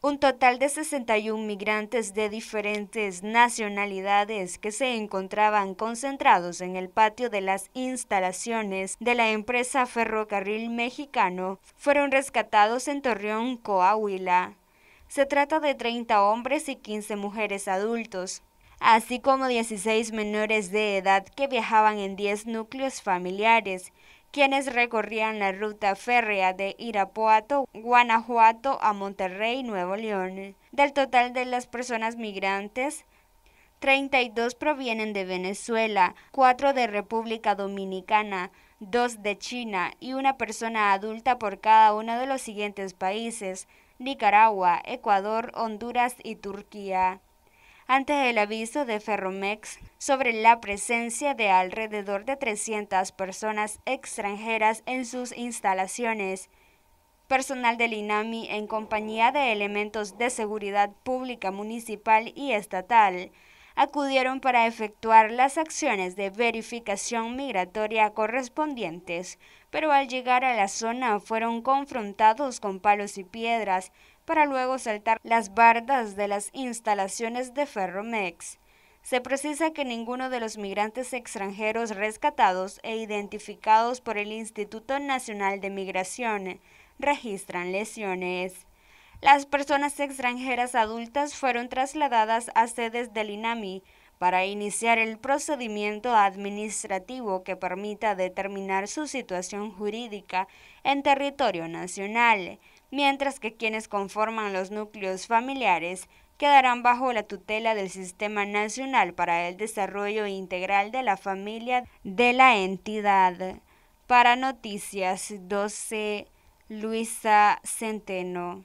un total de 61 migrantes de diferentes nacionalidades que se encontraban concentrados en el patio de las instalaciones de la empresa Ferrocarril Mexicano fueron rescatados en Torreón, Coahuila. Se trata de 30 hombres y 15 mujeres adultos, así como 16 menores de edad que viajaban en 10 núcleos familiares quienes recorrían la ruta férrea de Irapuato, Guanajuato a Monterrey, Nuevo León. Del total de las personas migrantes, 32 provienen de Venezuela, 4 de República Dominicana, 2 de China y una persona adulta por cada uno de los siguientes países, Nicaragua, Ecuador, Honduras y Turquía ante el aviso de Ferromex sobre la presencia de alrededor de 300 personas extranjeras en sus instalaciones. Personal del INAMI en compañía de elementos de seguridad pública municipal y estatal acudieron para efectuar las acciones de verificación migratoria correspondientes, pero al llegar a la zona fueron confrontados con palos y piedras, para luego saltar las bardas de las instalaciones de Ferromex. Se precisa que ninguno de los migrantes extranjeros rescatados e identificados por el Instituto Nacional de Migración registran lesiones. Las personas extranjeras adultas fueron trasladadas a sedes del INAMI para iniciar el procedimiento administrativo que permita determinar su situación jurídica en territorio nacional mientras que quienes conforman los núcleos familiares quedarán bajo la tutela del Sistema Nacional para el Desarrollo Integral de la Familia de la entidad. Para Noticias 12, Luisa Centeno.